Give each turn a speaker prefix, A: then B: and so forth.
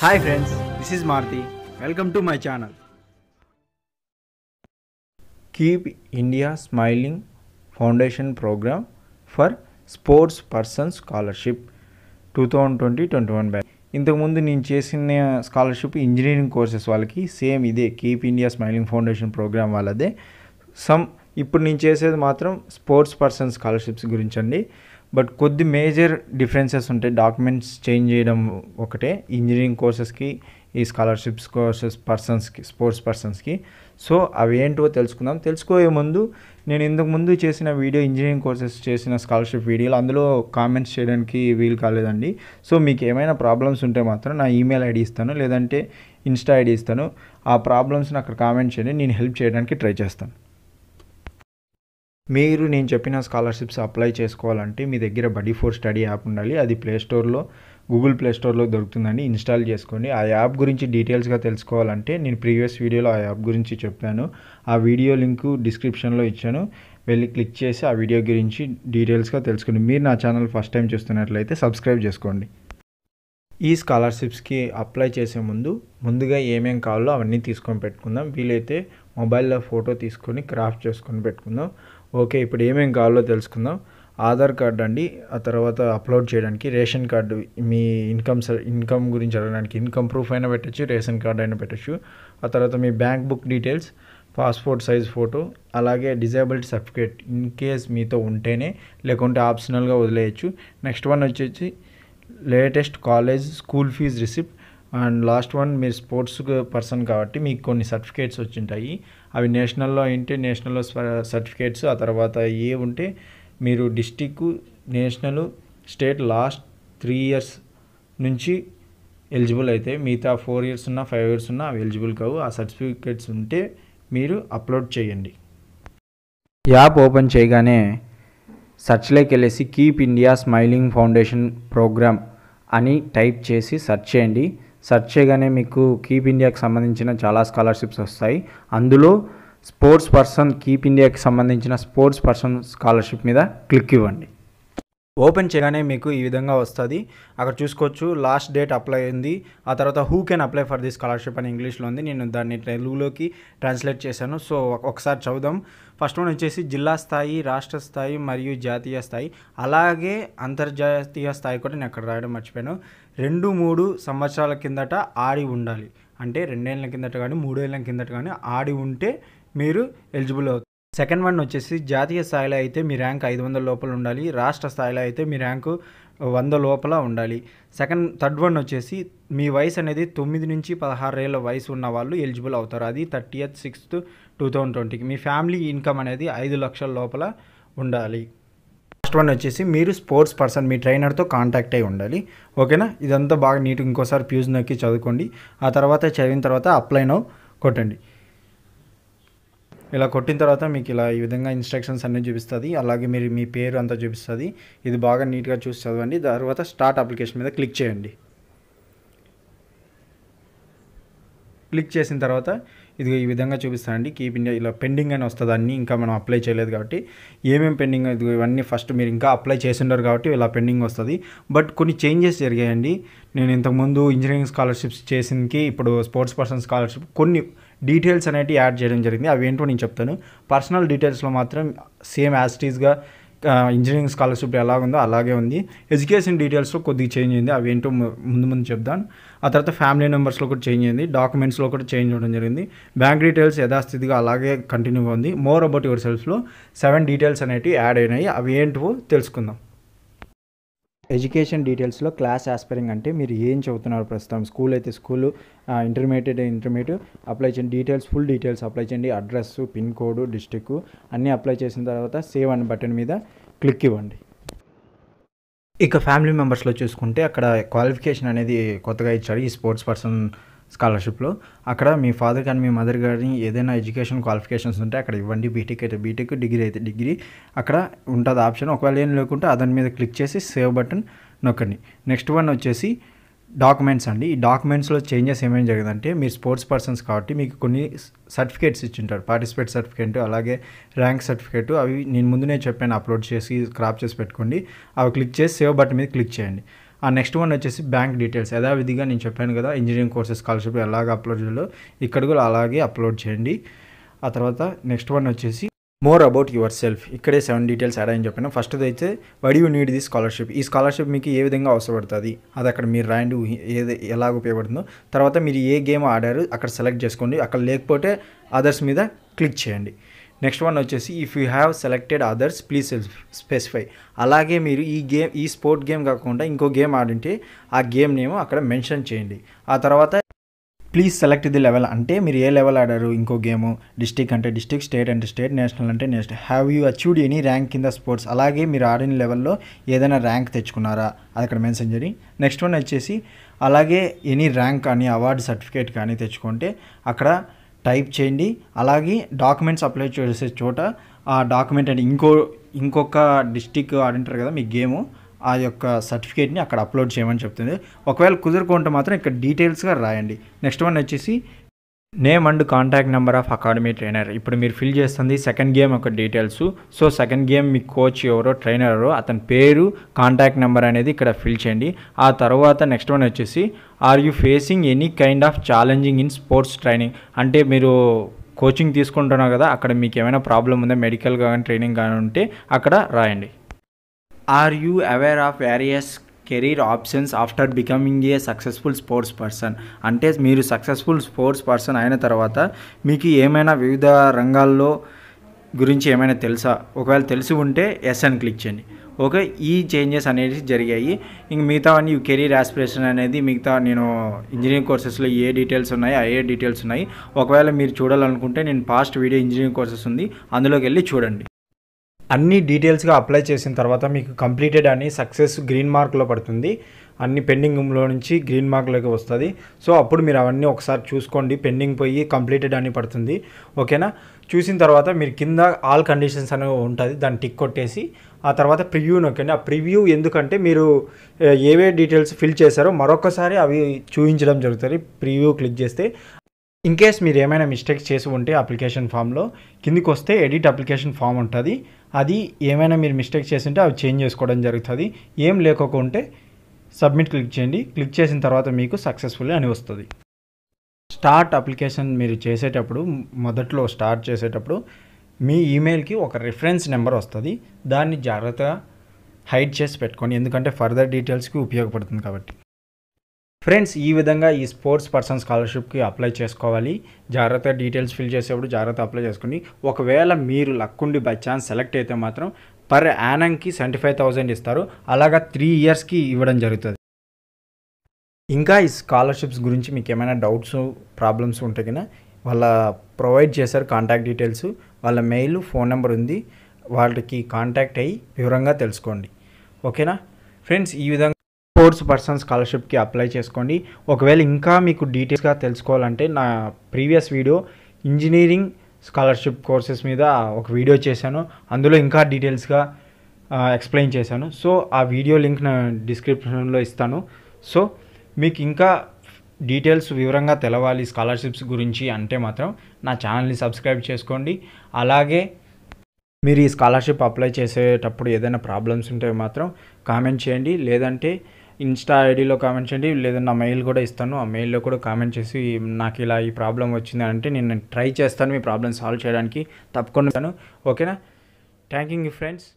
A: hi friends this is Maruti welcome to my channel keep India smiling foundation program for sports person scholarship two thousand twenty twenty one batch ఇంతకుముందు నేను చేసిన scholarship engineering courses వాళ్ళకి same ఇదే keep India smiling foundation program వాళ్ళదే సమ్ ఇప్పుడు నేను చేసేది మాత్రం స్పోర్ట్స్ పర్సన్ స్కాలర్షిప్స్ గురించి అండి బట్ కొద్ది మేజర్ డిఫరెన్సెస్ ఉంటాయి డాక్యుమెంట్స్ చేంజ్ చేయడం ఒకటే ఇంజనీరింగ్ కోర్సెస్కి ఈ స్కాలర్షిప్స్ కోర్సెస్ పర్సన్స్కి స్పోర్ట్స్ పర్సన్స్కి సో అవి ఏంటో తెలుసుకుందాం తెలుసుకోయే ముందు నేను ఇంతకుముందు చేసిన వీడియో ఇంజనీరింగ్ కోర్సెస్ చేసిన స్కాలర్షిప్ వీడియోలు అందులో కామెంట్స్ చేయడానికి వీలు కాలేదండి సో మీకు ఏమైనా ప్రాబ్లమ్స్ ఉంటే మాత్రం నా ఈమెయిల్ ఐడి ఇస్తాను లేదంటే ఇన్స్టా ఐడి ఇస్తాను ఆ ప్రాబ్లమ్స్ని అక్కడ కామెంట్ చేయండి నేను హెల్ప్ చేయడానికి ట్రై చేస్తాను మీరు నేను చెప్పిన స్కాలర్షిప్స్ అప్లై చేసుకోవాలంటే మీ దగ్గర బడీ ఫోర్ స్టడీ యాప్ ఉండాలి అది ప్లే స్టోర్లో గూగుల్ ప్లే స్టోర్లో దొరుకుతుందని ఇన్స్టాల్ చేసుకోండి ఆ యాప్ గురించి డీటెయిల్స్గా తెలుసుకోవాలంటే నేను ప్రీవియస్ వీడియోలో ఆ యాప్ గురించి చెప్పాను ఆ వీడియో లింక్ డిస్క్రిప్షన్లో ఇచ్చాను వెళ్ళి క్లిక్ చేసి ఆ వీడియో గురించి డీటెయిల్స్గా తెలుసుకోండి మీరు నా ఛానల్ ఫస్ట్ టైం చూస్తున్నట్లయితే సబ్స్క్రైబ్ చేసుకోండి ఈ స్కాలర్షిప్స్కి అప్లై చేసే ముందు ముందుగా ఏమేమి కావాలో అవన్నీ తీసుకొని పెట్టుకుందాం వీలైతే మొబైల్లో ఫోటో తీసుకొని క్రాఫ్ట్ చేసుకొని పెట్టుకుందాం ఓకే ఇప్పుడు ఏమేమి కావాలో తెలుసుకుందాం ఆధార్ కార్డ్ అండి ఆ తర్వాత అప్లోడ్ చేయడానికి రేషన్ కార్డు మీ ఇన్కమ్ ఇన్కమ్ గురించి అడగడానికి ఇన్కమ్ ప్రూఫ్ అయినా పెట్టచ్చు రేషన్ కార్డ్ అయినా పెట్టచ్చు ఆ తర్వాత మీ bank book details passport size photo అలాగే డిజేబిలిటీ సర్టిఫికేట్ ఇన్ కేస్ మీతో ఉంటేనే లేకుంటే ఆప్షనల్గా వదిలేయచ్చు నెక్స్ట్ వన్ వచ్చేసి latest college school fee receipt and last one మీరు స్పోర్ట్స్ పర్సన్ కాబట్టి మీకు కొన్ని సర్టిఫికేట్స్ వచ్చింటాయి అవి నేషనల్లో ఉంటే నేషనల్లో సర్టిఫికేట్స్ ఆ తర్వాత ఏ ఉంటే మీరు district national state last three years నుంచి ఎలిజిబుల్ అయితే మిగతా ఫోర్ ఇయర్స్ ఉన్నా ఫైవ్ ఇయర్స్ ఉన్నా అవి ఎలిజిబుల్ కావు ఆ సర్టిఫికేట్స్ ఉంటే మీరు అప్లోడ్ చేయండి యాప్ ఓపెన్ చేయగానే సర్చ్లోకి వెళ్ళేసి keep India smiling foundation program అని టైప్ చేసి సెర్చ్ చేయండి సెర్చ్ చేయగానే మీకు కీప్ ఇండియాకి సంబంధించిన చాలా స్కాలర్షిప్స్ వస్తాయి అందులో స్పోర్ట్స్ పర్సన్ కీప్ ఇండియాకి సంబంధించిన స్పోర్ట్స్ పర్సన్ స్కాలర్షిప్ మీద క్లిక్ ఇవ్వండి ఓపెన్ చేయగానే మీకు ఈ విధంగా వస్తుంది అక్కడ చూసుకోవచ్చు లాస్ట్ డేట్ అప్లై అయింది ఆ తర్వాత who can apply for the scholarship అని ఇంగ్లీష్లో ఉంది నేను దాన్ని తెలుగులోకి ట్రాన్స్లేట్ చేశాను సో ఒకసారి చదువుదాం ఫస్ట్ వన్ వచ్చేసి జిల్లా స్థాయి రాష్ట్ర స్థాయి మరియు జాతీయ స్థాయి అలాగే అంతర్జాతీయ స్థాయి కూడా నేను అక్కడ రాయడం మర్చిపోయాను రెండు మూడు సంవత్సరాల కిందట ఆడి ఉండాలి అంటే రెండేళ్ళ కిందట కానీ మూడేళ్ళ కిందట కానీ ఆడి ఉంటే మీరు ఎలిజిబుల్ అవుతుంది సెకండ్ వన్ వచ్చేసి జాతీయ స్థాయిలో అయితే మీ ర్యాంక్ ఐదు వందల లోపల ఉండాలి రాష్ట్ర స్థాయిలో అయితే మీ ర్యాంకు వంద లోపల ఉండాలి సెకండ్ థర్డ్ వన్ వచ్చేసి మీ వయసు అనేది తొమ్మిది నుంచి పదహారు ఏళ్ళ వయసు ఉన్న వాళ్ళు ఎలిజిబుల్ అవుతారు అది thirty eighth sixth two thousand ట్వంటీకి మీ ఫ్యామిలీ ఇన్కమ్ అనేది ఐదు లక్షల లోపల ఉండాలి ఫస్ట్ వన్ వచ్చేసి మీరు స్పోర్ట్స్ పర్సన్ మీ ట్రైనర్తో కాంటాక్ట్ అయి ఉండాలి ఓకేనా ఇదంతా బాగా నీట్ ఇంకోసారి ఫ్యూజ్ నొక్కి చదువుకోండి ఆ తర్వాత చదివిన తర్వాత అప్లైన్ కొట్టండి ఇలా కొట్టిన తర్వాత మీకు ఇలా ఈ విధంగా ఇన్స్ట్రక్షన్స్ అన్నీ చూపిస్తుంది అలాగే మీరు మీ పేరు అంతా చూపిస్తుంది ఇది బాగా నీట్గా చూసి చదవండి తర్వాత స్టార్ట్ అప్లికేషన్ మీద క్లిక్ చేయండి క్లిక్ చేసిన తర్వాత ఇది ఈ విధంగా చూపిస్తానండి కీప్ ఇండియా ఇలా పెండింగ్ అని వస్తుంది అన్ని ఇంకా మనం అప్లై చేయలేదు కాబట్టి ఏమేమి పెండింగ్ ఇవన్నీ ఫస్ట్ మీరు ఇంకా అప్లై ఉండరు కాబట్టి ఇలా పెండింగ్ వస్తుంది బట్ కొన్ని చేంజెస్ జరిగాయండి నేను ఇంతకుముందు ఇంజనీరింగ్ స్కాలర్షిప్స్ చేసిందికి ఇప్పుడు స్పోర్ట్స్ పర్సన్ స్కాలర్షిప్ కొన్ని డీటెయిల్స్ అనేవి యాడ్ చేయడం జరిగింది అవి ఏంటో నేను చెప్తాను పర్సనల్ డీటెయిల్స్లో మాత్రం సేమ్ యాజ్ టీజ్గా ఇంజనీరింగ్ స్కాలర్షిప్ ఎలా ఉందో అలాగే ఉంది ఎడ్యుకేషన్ డీటెయిల్స్లో కొద్దిగా చేంజ్ అయింది ఏంటో ముందు ముందు చెప్దాను ఆ తర్వాత ఫ్యామిలీ నెంబర్స్లో కూడా చేంజ్ అయింది డాక్యుమెంట్స్లో కూడా చేంజ్ అవ్వడం జరిగింది బ్యాంక్ డీటెయిల్స్ యథాస్థితిగా అలాగే కంటిన్యూగా ఉంది మోర్ అబౌట్ యువర్ సెల్ఫ్లో సెవెన్ డీటెయిల్స్ అనేవి యాడ్ అయినాయి అవి ఏంటో తెలుసుకుందాం ఎడ్యుకేషన్ డీటెయిల్స్లో క్లాస్ ఆస్పైరింగ్ అంటే మీరు ఏం చదువుతున్నారు ప్రస్తుతం స్కూల్ అయితే స్కూల్ ఇంటర్మీడియట్ ఇంటర్మీడియట్ అప్లై చేయండి డీటెయిల్స్ ఫుల్ డీటెయిల్స్ అప్లై చేయండి అడ్రస్ పిన్ కోడ్ డిస్టిక్ అన్నీ అప్లై చేసిన తర్వాత సేవ్ అనే బటన్ మీద క్లిక్ ఇవ్వండి ఇక ఫ్యామిలీ మెంబర్స్లో చూసుకుంటే అక్కడ క్వాలిఫికేషన్ అనేది కొత్తగా ఇచ్చాడు ఈ స్పోర్ట్స్ పర్సన్ స్కాలర్షిప్లో అక్కడ మీ ఫాదర్ కానీ మీ మదర్ కానీ ఏదైనా ఎడ్యుకేషన్ క్వాలిఫికేషన్స్ ఉంటే అక్కడ ఇవ్వండి బీటెక్ అయితే బీటెక్ డిగ్రీ అయితే డిగ్రీ అక్కడ ఉంటుంది ఆప్షన్ ఒకవేళ ఏం లేకుంటే దాని మీద క్లిక్ చేసి సేవ్ బటన్ నొక్కండి నెక్స్ట్ వన్ వచ్చేసి డాక్యుమెంట్స్ అండి ఈ డాక్యుమెంట్స్లో చేంజెస్ ఏమేమి జరిగిందంటే మీరు స్పోర్ట్స్ పర్సన్స్ కాబట్టి మీకు కొన్ని సర్టిఫికేట్స్ ఇచ్చింటారు పార్టిసిపేట్ సర్టిఫికేట్ అలాగే ర్యాంక్ సర్టిఫికేట్ అవి నేను ముందునే చెప్పాను అప్లోడ్ చేసి క్రాప్ చేసి పెట్టుకోండి అవి క్లిక్ చేసి సేవ్ బటన్ మీద క్లిక్ చేయండి ఆ నెక్స్ట్ వన్ వచ్చేసి బ్యాంక్ డీటెయిల్స్ యథావిధిగా నేను చెప్పాను కదా ఇంజనీరింగ్ కోర్సెస్ స్కాలర్షిప్ ఎలాగ అప్లోడ్ చేయాలో ఇక్కడ కూడా అలాగే అప్లోడ్ చేయండి ఆ తర్వాత నెక్స్ట్ వన్ వచ్చేసి మోర్ అబౌట్ యువర్ సెల్ఫ్ ఇక్కడే సెవెన్ డీటెయిల్స్ యాడ్ అని చెప్పాను ఫస్ట్ అయితే వడి యూ నీడ్ ది స్కాలర్షిప్ ఈ స్కాలర్షిప్ మీకు ఏ విధంగా అవసరపడుతుంది అది అక్కడ మీరు రాయండి ఏది ఎలా ఉపయోగపడుతుందో తర్వాత మీరు ఏ గేమ్ ఆడారు అక్కడ సెలెక్ట్ చేసుకోండి అక్కడ లేకపోతే అదర్స్ మీద క్లిక్ చేయండి నెక్స్ట్ వన్ వచ్చేసి if you have selected others please specify అలాగే మీరు ఈ గేమ్ ఈ స్పోర్ట్ గేమ్ కాకుండా ఇంకో గేమ్ ఆడింటే ఆ గేమ్ నేమ్ అక్కడ మెన్షన్ చేయండి ఆ తర్వాత ప్లీజ్ సెలెక్ట్ ది లెవెల్ అంటే మీరు ఏ లెవెల్ ఆడారు ఇంకో గేమ్ డిస్టిక్ అంటే డిస్టిక్ స్టేట్ అంటే స్టేట్ నేషనల్ అంటే national have you achieved any rank కింద స్పోర్ట్స్ అలాగే మీరు ఆడిన లెవెల్లో ఏదైనా ర్యాంక్ తెచ్చుకున్నారా అది అక్కడ మెన్షన్ చేయండి నెక్స్ట్ వన్ వచ్చేసి అలాగే ఎనీ ర్యాంక్ కానీ అవార్డు సర్టిఫికేట్ కానీ తెచ్చుకుంటే అక్కడ టైప్ చేయండి అలాగే డాక్యుమెంట్స్ అప్లై చేసే చోట ఆ డాక్యుమెంట్ అంటే ఇంకో ఇంకొక డిస్టిక్ ఆడింటారు కదా మీ గేమ్ ఆ యొక్క సర్టిఫికేట్ని అక్కడ అప్లోడ్ చేయమని చెప్తుంది ఒకవేళ కుదురుకుంటే మాత్రం ఇక్కడ డీటెయిల్స్గా రాయండి నెక్స్ట్ వన్ వచ్చేసి name and contact number of academy trainer ఇప్పుడు మీరు ఫిల్ చేస్తుంది సెకండ్ గేమ్ ఒక డీటెయిల్స్ సో సెకండ్ గేమ్ మీ కోచ్ ఎవరో ట్రైనర్ ఎవరో అతని పేరు కాంటాక్ట్ నెంబర్ అనేది ఇక్కడ ఫిల్ చేయండి ఆ తర్వాత నెక్స్ట్ వన్ వచ్చేసి are you facing any kind of challenging in sports training అంటే మీరు కోచింగ్ తీసుకుంటున్నారు కదా అక్కడ మీకు ఏమైనా ప్రాబ్లం ఉందా మెడికల్ కానీ ట్రైనింగ్ కానీ ఉంటే అక్కడ రాయండి are you aware of various career options after becoming a successful sports person అంటే మీరు సక్సెస్ఫుల్ స్పోర్ట్స్ పర్సన్ అయిన తర్వాత మీకు ఏమైనా వివిధ రంగాల్లో గురించి ఏమైనా తెలుసా ఒకవేళ తెలిసి ఉంటే ఎస్ అని క్లిక్ చేయండి ఓకే ఈ చేంజెస్ అనేది జరిగాయి ఇంక మిగతా అన్ని కెరీర్ ఆస్పిరేషన్ అనేది మిగతా నేను ఇంజనీరింగ్ కోర్సెస్లో ఏ డీటెయిల్స్ ఉన్నాయి ఏ డీటెయిల్స్ ఉన్నాయి ఒకవేళ మీరు చూడాలనుకుంటే నేను పాస్ట్ వీడియో ఇంజనీరింగ్ కోర్సెస్ ఉంది అందులోకి వెళ్ళి చూడండి అన్ని డీటెయిల్స్గా అప్లై చేసిన తర్వాత మీకు కంప్లీటెడ్ అని సక్సెస్ గ్రీన్ మార్క్లో పడుతుంది అన్ని పెండింగ్లో నుంచి గ్రీన్ మార్క్లోకి వస్తుంది సో అప్పుడు మీరు అవన్నీ ఒకసారి చూసుకోండి పెండింగ్ పోయి కంప్లీటెడ్ అని పడుతుంది ఓకేనా చూసిన తర్వాత మీరు కింద ఆల్ కండిషన్స్ అనేవి ఉంటుంది దాన్ని టిక్ కొట్టేసి ఆ తర్వాత ప్రివ్యూ నొక్కండి ఆ ప్రివ్యూ ఎందుకంటే మీరు ఏవే డీటెయిల్స్ ఫిల్ చేశారో మరొకసారి అవి చూపించడం జరుగుతుంది ప్రివ్యూ క్లిక్ చేస్తే ఇన్ కేస్ మీరు ఏమైనా మిస్టేక్స్ చేసి ఉంటే అప్లికేషన్ ఫామ్లో కిందికి వస్తే ఎడిట్ అప్లికేషన్ ఫామ్ ఉంటుంది అది ఏమైనా మీరు మిస్టేక్ చేసి ఉంటే అవి చేంజ్ చేసుకోవడం జరుగుతుంది ఏం లేకుంటే సబ్మిట్ క్లిక్ చేయండి క్లిక్ చేసిన తర్వాత మీకు సక్సెస్ఫుల్ అని వస్తుంది స్టార్ట్ అప్లికేషన్ మీరు చేసేటప్పుడు మొదట్లో స్టార్ట్ చేసేటప్పుడు మీ ఈమెయిల్కి ఒక రిఫరెన్స్ నెంబర్ వస్తుంది దాన్ని జాగ్రత్తగా హైడ్ చేసి పెట్టుకోండి ఎందుకంటే ఫర్దర్ డీటెయిల్స్కి ఉపయోగపడుతుంది కాబట్టి ఫ్రెండ్స్ ఈ విధంగా ఈ స్పోర్ట్స్ పర్సన్ స్కాలర్షిప్కి అప్లై చేసుకోవాలి జాగ్రత్తగా డీటెయిల్స్ ఫిల్ చేసేప్పుడు జాగ్రత్త అప్లై చేసుకోండి ఒకవేళ మీరు లక్కుండి బై ఛాన్స్ సెలెక్ట్ అయితే మాత్రం పర్ యానంకి సెవెంటీ ఫైవ్ థౌజండ్ ఇస్తారు అలాగా త్రీ ఇయర్స్కి ఇవ్వడం జరుగుతుంది ఇంకా ఈ స్కాలర్షిప్స్ గురించి మీకు ఏమైనా డౌట్స్ ప్రాబ్లమ్స్ ఉంటే కదా వాళ్ళ ప్రొవైడ్ చేశారు కాంటాక్ట్ డీటెయిల్స్ వాళ్ళ మెయిల్ ఫోన్ నెంబర్ ఉంది వాళ్ళకి కాంటాక్ట్ అయ్యి వివరంగా తెలుసుకోండి ఓకేనా ఫ్రెండ్స్ ఈ విధంగా స్పోర్ట్స్ పర్సన్ స్కాలర్షిప్కి అప్లై చేసుకోండి ఒకవేళ ఇంకా మీకు డీటెయిల్స్గా తెలుసుకోవాలంటే నా previous video engineering scholarship courses మీద ఒక వీడియో చేశాను అందులో ఇంకా డీటెయిల్స్గా ఎక్స్ప్లెయిన్ చేశాను సో ఆ వీడియో లింక్ నా డిస్క్రిప్షన్లో ఇస్తాను సో మీకు ఇంకా డీటెయిల్స్ వివరంగా తెలవాలి స్కాలర్షిప్స్ గురించి అంటే మాత్రం నా ఛానల్ని సబ్స్క్రైబ్ చేసుకోండి అలాగే మీరు ఈ స్కాలర్షిప్ అప్లై చేసేటప్పుడు ఏదైనా ప్రాబ్లమ్స్ ఉంటే మాత్రం కామెంట్ చేయండి లేదంటే ఇన్స్టా ఐడిలో కామెంట్ చేయండి లేదా నా మెయిల్ కూడా ఇస్తాను ఆ మెయిల్లో కూడా కామెంట్ చేసి నాకు ఇలా ఈ ప్రాబ్లం వచ్చింది అంటే నేను ట్రై చేస్తాను మీ ప్రాబ్లం సాల్వ్ చేయడానికి తప్పకుండా ఓకేనా థ్యాంక్ యూ ఫ్రెండ్స్